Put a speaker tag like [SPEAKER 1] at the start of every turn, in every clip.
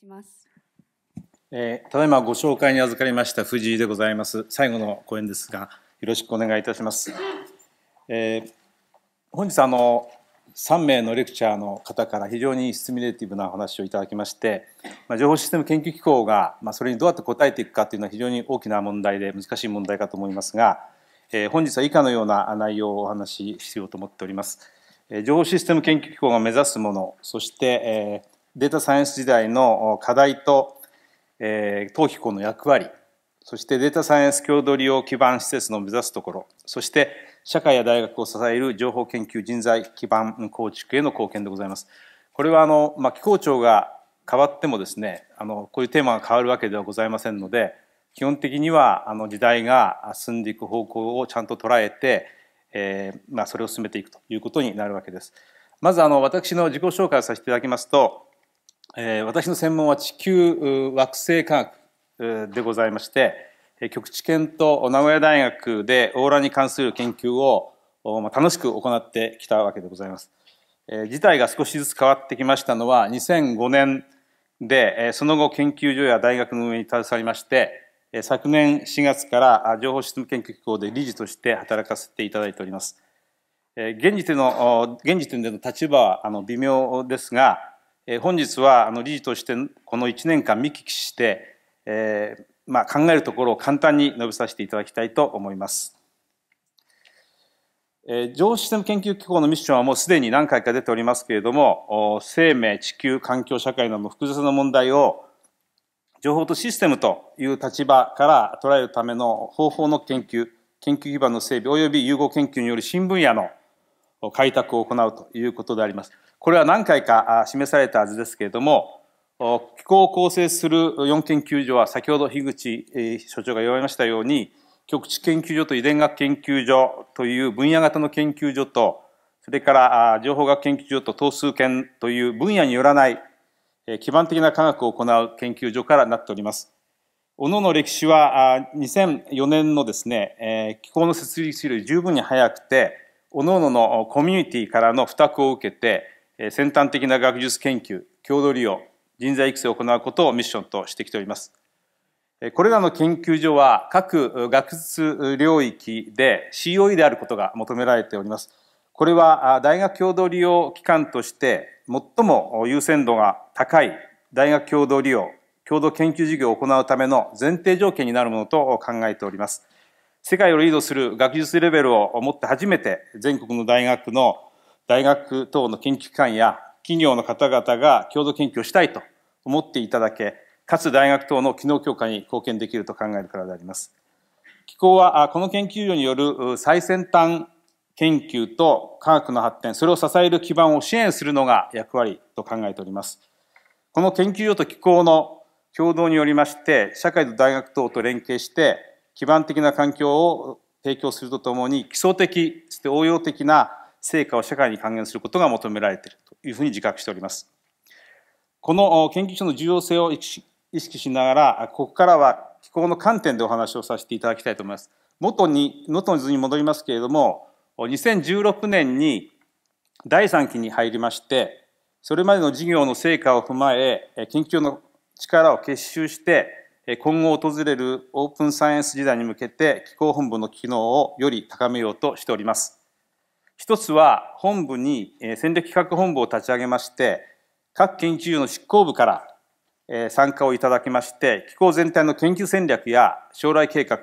[SPEAKER 1] します。えー、ただいまご紹介に預かりました藤井でございます。最後の講演ですが、よろしくお願いいたします。えー、本日あの3名のレクチャーの方から非常にスミュレーティブなお話をいただきまして、まあ、情報システム研究機構が、まあ、それにどうやって答えていくかというのは非常に大きな問題で難しい問題かと思いますが、えー、本日は以下のような内容をお話ししようと思っております。えー、情報システム研究機構が目指すものそして、えーデータサイエンス時代の課題と、えー、当機構の役割そしてデータサイエンス共同利用基盤施設の目指すところそして社会や大学を支える情報研究人材基盤構築への貢献でございます。これはあの、まあ、機構庁が変わってもですねあのこういうテーマが変わるわけではございませんので基本的にはあの時代が進んでいく方向をちゃんと捉えて、えーまあ、それを進めていくということになるわけです。まずあの私の自己紹介をさせていただきますとえー、私の専門は地球惑星科学でございまして局地研と名古屋大学でオーラに関する研究を楽しく行ってきたわけでございます。えー、事態が少しずつ変わってきましたのは2005年でその後研究所や大学の上に携わりまして昨年4月から情報システム研究機構で理事として働かせていただいております。現時点の現時点での立場はあの微妙ですがえ本日はあの理事としてこの1年間見聞きして、えーまあ、考えるところを簡単に述べさせていただきたいと思います。えー、システム研究機構のミッションはもうすでに何回か出ておりますけれども生命地球環境社会など複雑な問題を情報とシステムという立場から捉えるための方法の研究研究基盤の整備及び融合研究による新分野の開拓を行うということであります。これは何回か示されたはずですけれども、機構を構成する4研究所は先ほど樋口所長が言われましたように、局地研究所と遺伝学研究所という分野型の研究所と、それから情報学研究所と等数研という分野によらない基盤的な科学を行う研究所からなっております。おのの歴史は2004年のですね、機構の設立より十分に早くて、各々のコミュニティからの付託を受けて先端的な学術研究共同利用人材育成を行うことをミッションとしてきておりますこれらの研究所は各学術領域で COE であることが求められておりますこれは大学共同利用機関として最も優先度が高い大学共同利用共同研究事業を行うための前提条件になるものと考えております世界をリードする学術レベルを持って初めて全国の大学の大学等の研究機関や企業の方々が共同研究をしたいと思っていただけ、かつ大学等の機能強化に貢献できると考えるからであります。機構はこの研究所による最先端研究と科学の発展、それを支える基盤を支援するのが役割と考えております。この研究所と機構の共同によりまして、社会と大学等と連携して、基盤的な環境を提供するとともに基礎的そして応用的な成果を社会に還元することが求められているというふうに自覚しております。この研究所の重要性を意識しながら、ここからは気候の観点でお話をさせていただきたいと思います。元に、元の図に戻りますけれども、2016年に第3期に入りまして、それまでの事業の成果を踏まえ、研究の力を結集して、今後訪れるオープンサイエンス時代に向けて気候本部の機能をより高めようとしております。一つは本部に戦略企画本部を立ち上げまして各研究の執行部から参加をいただきまして気候全体の研究戦略や将来計画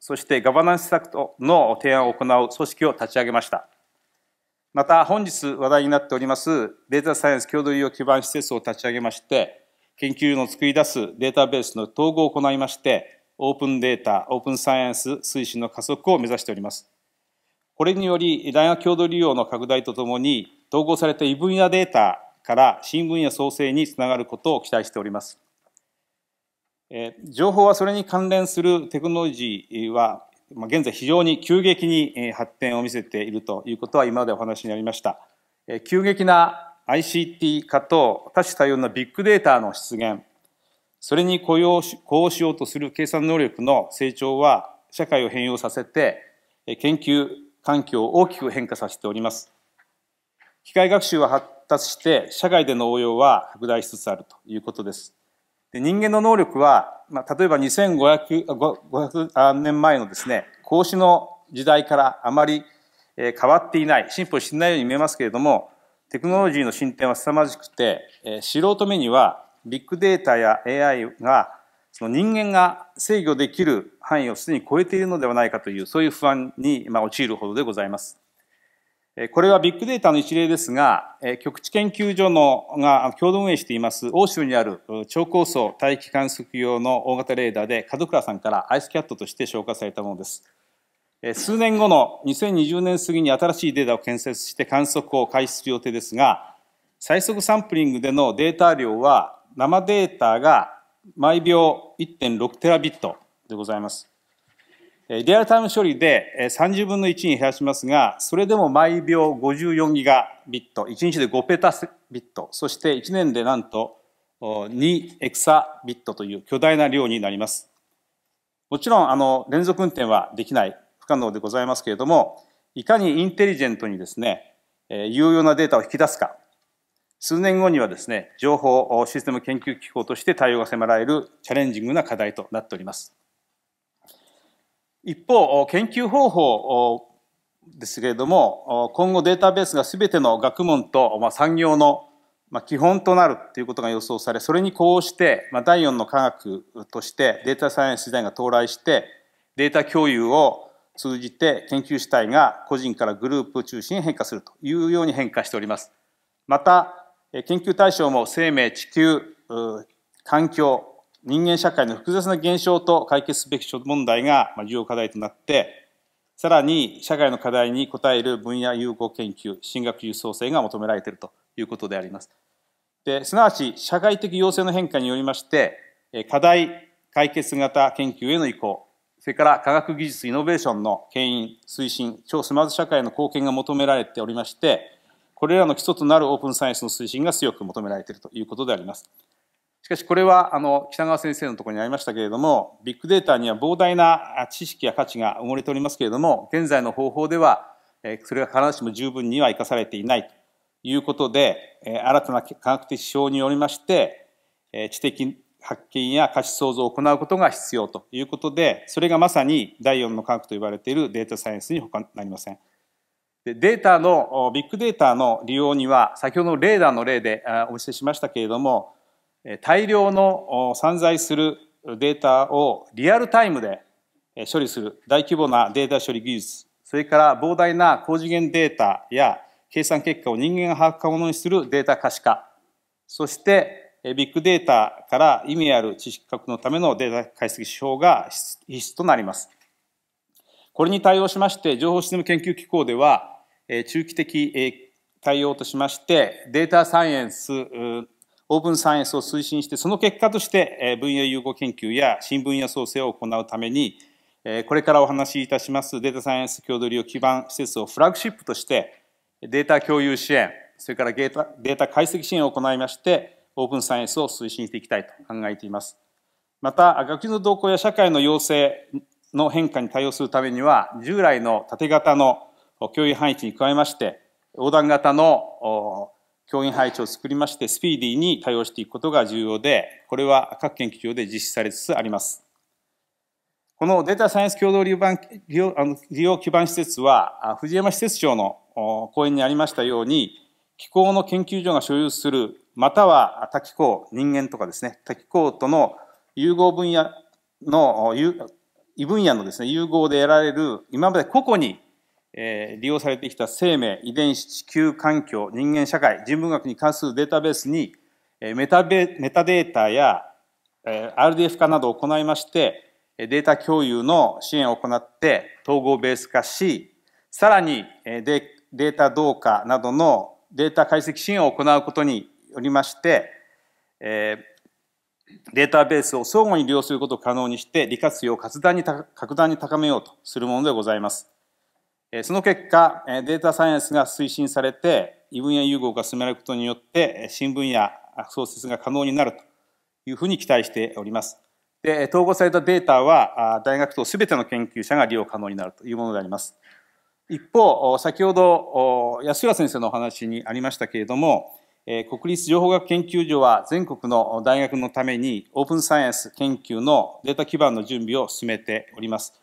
[SPEAKER 1] そしてガバナンス策の提案を行う組織を立ち上げましたまた本日話題になっておりますデータサイエンス共同利用基盤施設を立ち上げまして研究の作り出すデータベースの統合を行いまして、オープンデータ、オープンサイエンス推進の加速を目指しております。これにより、大学共同利用の拡大とともに、統合された異分野データから新分野創生につながることを期待しております。え情報はそれに関連するテクノロジーは、まあ、現在非常に急激に発展を見せているということは今までお話になりました。え急激な ICT 化と多種多様なビッグデータの出現、それに雇用し、呼応しようとする計算能力の成長は、社会を変容させて、研究環境を大きく変化させております。機械学習は発達して、社会での応用は拡大しつつあるということです。で人間の能力は、まあ、例えば2500 500年前のですね、孔子の時代からあまり変わっていない、進歩していないように見えますけれども、テクノロジーの進展は凄まじくて、え素人目にはビッグデータや AI がその人間が制御できる範囲をすでに超えているのではないかというそういう不安に陥るほどでございます。これはビッグデータの一例ですが、局地研究所のが共同運営しています、欧州にある超高層大気観測用の大型レーダーで、門倉さんからアイスキャットとして紹介されたものです。数年後の2020年過ぎに新しいデータを建設して観測を開始する予定ですが、最速サンプリングでのデータ量は生データが毎秒1.6テラビットでございます。リアルタイム処理で30分の1に減らしますが、それでも毎秒54ギガビット、1日で5ペタビット、そして1年でなんと2エクサビットという巨大な量になります。もちろん、あの、連続運転はできない不可能でございますけれども、いかにインテリジェントにですね、えー、有用なデータを引き出すか、数年後にはですね、情報システム研究機構として対応が迫られるチャレンジングな課題となっております。一方、研究方法ですけれども、今後データベースがすべての学問と産業の基本となるということが予想され、それに呼応して、第4の科学としてデータサイエンス時代が到来して、データ共有を通じて研究主体が個人からグループ中心に変化するというように変化しております。また、研究対象も生命、地球、環境、人間社会の複雑な現象と解決すべき問題が重要課題となって、さらに社会の課題に応える分野融合研究、進学輸送生が求められているということであります。ですなわち、社会的要請の変化によりまして、課題解決型研究への移行、それから科学技術イノベーションの牽引、推進、超スマート社会の貢献が求められておりまして、これらの基礎となるオープンサイエンスの推進が強く求められているということであります。しかしこれはあの北川先生のところにありましたけれども、ビッグデータには膨大な知識や価値が埋もれておりますけれども、現在の方法では、それが必ずしも十分には生かされていないということで、新たな科学的指標によりまして、知的発見や価値創造を行うことが必要ということで、それがまさに第4の科学と言われているデータサイエンスに他なりません。でデータの、ビッグデータの利用には、先ほどのレーダーの例でお教えしましたけれども、大量の散在するデータをリアルタイムで処理する大規模なデータ処理技術、それから膨大な高次元データや計算結果を人間が把握可能にするデータ可視化、そしてビッグデータから意味ある知識獲のためのデータ解析手法が必須となります。これに対応しまして、情報システム研究機構では、中期的対応としまして、データサイエンス、オープンサイエンスを推進して、その結果として分野融合研究や新分野創生を行うために、これからお話しいたしますデータサイエンス共同利用基盤施設をフラッグシップとして、データ共有支援、それからデータ解析支援を行いまして、オープンサイエンスを推進していきたいと考えています。また、学級の動向や社会の要請の変化に対応するためには、従来の縦型の教員配置に加えまして、横断型の教員配置を作りまして、スピーディーに対応していくことが重要で、これは各研究所で実施されつつあります。このデータサイエンス共同利用利用あの利用基盤施設は、藤山施設長の講演にありましたように、気候の研究所が所有するまたは多機構、人間とかですね、多機構との融合分野の、異分野のですね、融合で得られる、今まで個々に、え利用されてきた生命、遺伝子、地球環境、人間社会、人文学に関するデータベースに、えメタベメタデータや、えー、RDF 化などを行いまして、データ共有の支援を行って統合ベース化し、さらにデータ同化などのデータ解析支援を行うことによりまして、えー、データベースを相互に利用することを可能にして利活用を格段に格段に高めようとするものでございます。その結果、データサイエンスが推進されて、異分野融合が進められることによって、新分野創設が可能になるというふうに期待しております。で統合されたデータは、大学等すべての研究者が利用可能になるというものであります。一方、先ほど安浦先生のお話にありましたけれども、え国立情報学研究所は全国の大学のためにオープンサイエンス研究のデータ基盤の準備を進めております。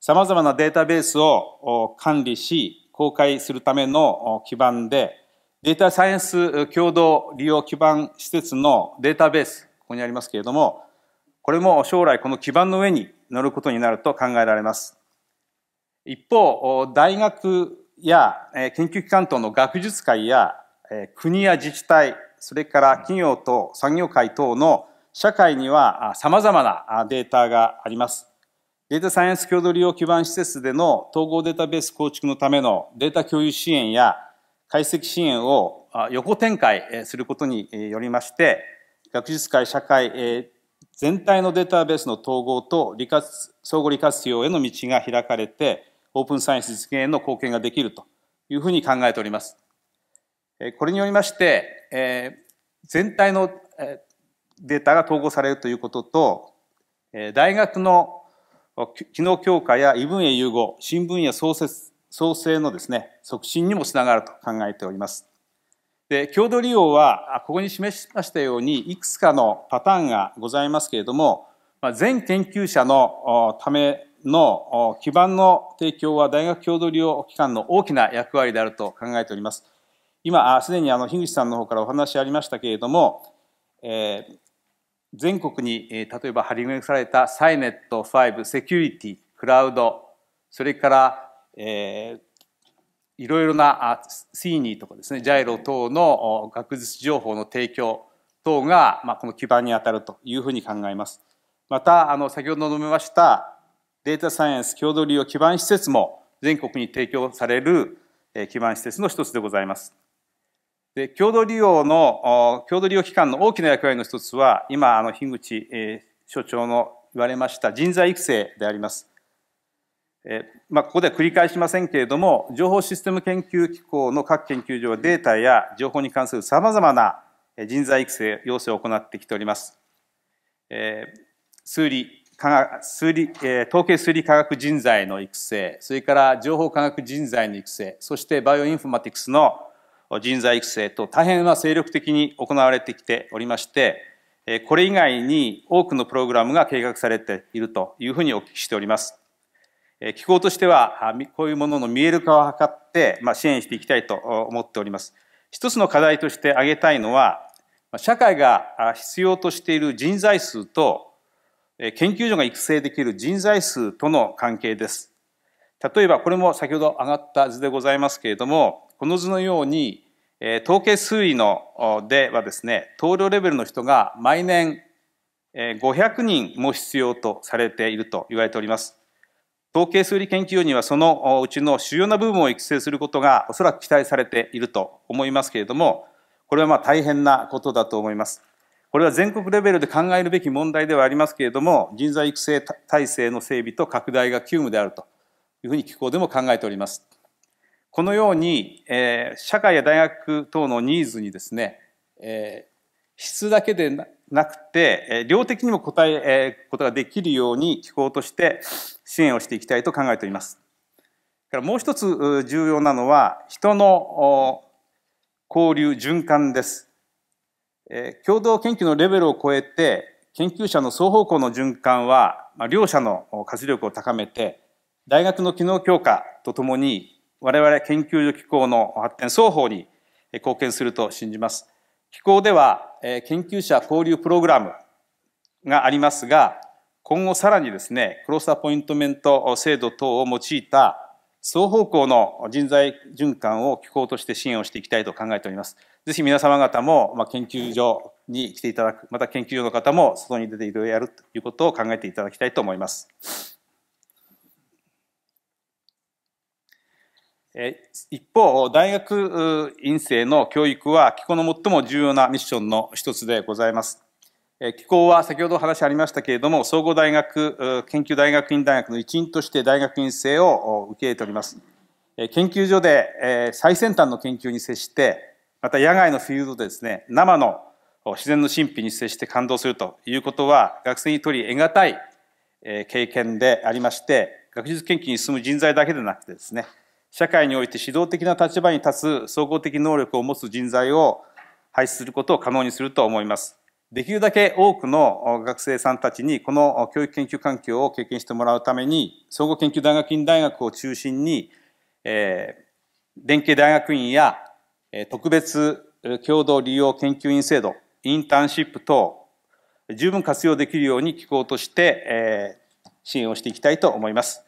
[SPEAKER 1] さまざまなデータベースを管理し、公開するための基盤で、データサイエンス共同利用基盤施設のデータベース、ここにありますけれども、これも将来この基盤の上に乗ることになると考えられます。一方、大学や研究機関等の学術会や国や自治体それから企業と産業界等の社会にはさまざまなデータがあります。データサイエンス共同利用基盤施設での統合データベース構築のためのデータ共有支援や解析支援を横展開することによりまして学術界社会全体のデータベースの統合と利活相互利活用への道が開かれてオープンサイエンス実現への貢献ができるというふうに考えております。これによりまして、え全体のデータが統合されるということと、大学の機能強化や異分野融合、新分野創設創生のですね、促進にもつながると考えております。で、共同利用は、ここに示しましたように、いくつかのパターンがございますけれども、全研究者のための基盤の提供は大学共同利用機関の大きな役割であると考えております。今、すでにあの樋口さんの方からお話ありましたけれども、えー、全国に、えー、例えば張り巡らされたサイネット5、セキュリティ、クラウド、それから、えー、いろいろなシーニーとかですね、ジャイロ等の学術情報の提供等が、まあ、この基盤に当たるというふうに考えます。また、あの先ほど述べましたデータサイエンス共同利用基盤施設も全国に提供される基盤施設の一つでございます。で共同利用の共同利用機関の大きな役割の一つは今あの樋口、えー、所長の言われました人材育成であります。えー、まあ、ここでは繰り返しませんけれども情報システム研究機構の各研究所はデータや情報に関するさまざまな人材育成要請を行ってきております。えー、数理科学数理、えー、統計数理科学人材の育成それから情報科学人材の育成そしてバイオインフォマティクスの人材育成と大変は精力的に行われてきておりまして、これ以外に多くのプログラムが計画されているというふうにお聞きしております。機構としては、こういうものの見える化を図って、まあ、支援していきたいと思っております。一つの課題として挙げたいのは、社会が必要としている人材数と、研究所が育成できる人材数との関係です。例えば、これも先ほど上がった図でございますけれども、この図のように、えー、統計推移のではですね、統領レベルの人が毎年500人も必要とされていると言われております。統計数理研究にはそのうちの主要な部分を育成することがおそらく期待されていると思いますけれども、これはまあ大変なことだと思います。これは全国レベルで考えるべき問題ではありますけれども、人材育成体制の整備と拡大が急務であるというふうに機構でも考えております。このように、えー、社会や大学等のニーズにですね、えー、質だけでなくて、えー、量的にも応ええことができるように機構として支援をしていきたいと考えております。からもう一つ重要なのは人の交流循環です。えー、共同研究のレベルを超えて研究者の双方向の循環は、まあ、両者の活力を高めて大学の機能強化とともに我々研究所機構の発展双方に貢献すると信じます。機構では研究者交流プログラムがありますが、今後さらにですね、クロスアポイントメント制度等を用いた双方向の人材循環を機構として支援をしていきたいと考えております。ぜひ皆様方も、ま研究所に来ていただく、また研究所の方も外に出ていろいろやるということを考えていただきたいと思います。一方、大学院生の教育は気候の最も重要なミッションの一つでございます。気候は先ほど話ありましたけれども、総合大学研究大学院大学の一員として大学院生を受け入れております。研究所で最先端の研究に接して、また野外のフィールドでですね、生の自然の神秘に接して感動するということは、学生にとり得難い経験でありまして、学術研究に進む人材だけでなくてですね、社会において指導的な立場に立つ総合的能力を持つ人材を廃止することを可能にすると思います。できるだけ多くの学生さんたちにこの教育研究環境を経験してもらうために総合研究大学院大学を中心に、えー、連携大学院や特別共同利用研究員制度インターンシップ等十分活用できるように機構として、えー、支援をしていきたいと思います。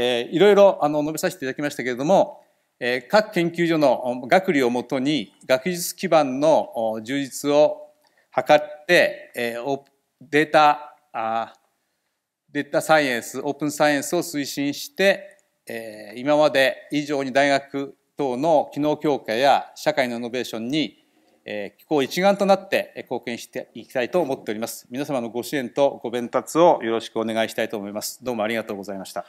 [SPEAKER 1] えー、いろいろあの述べさせていただきましたけれども、えー、各研究所の学理をもとに学術基盤の充実を図って、えー、データあデータサイエンスオープンサイエンスを推進して、えー、今まで以上に大学等の機能強化や社会のイノベーションに機構一丸となって貢献していきたいと思っております皆様のご支援とご鞭撻をよろしくお願いしたいと思いますどうもありがとうございました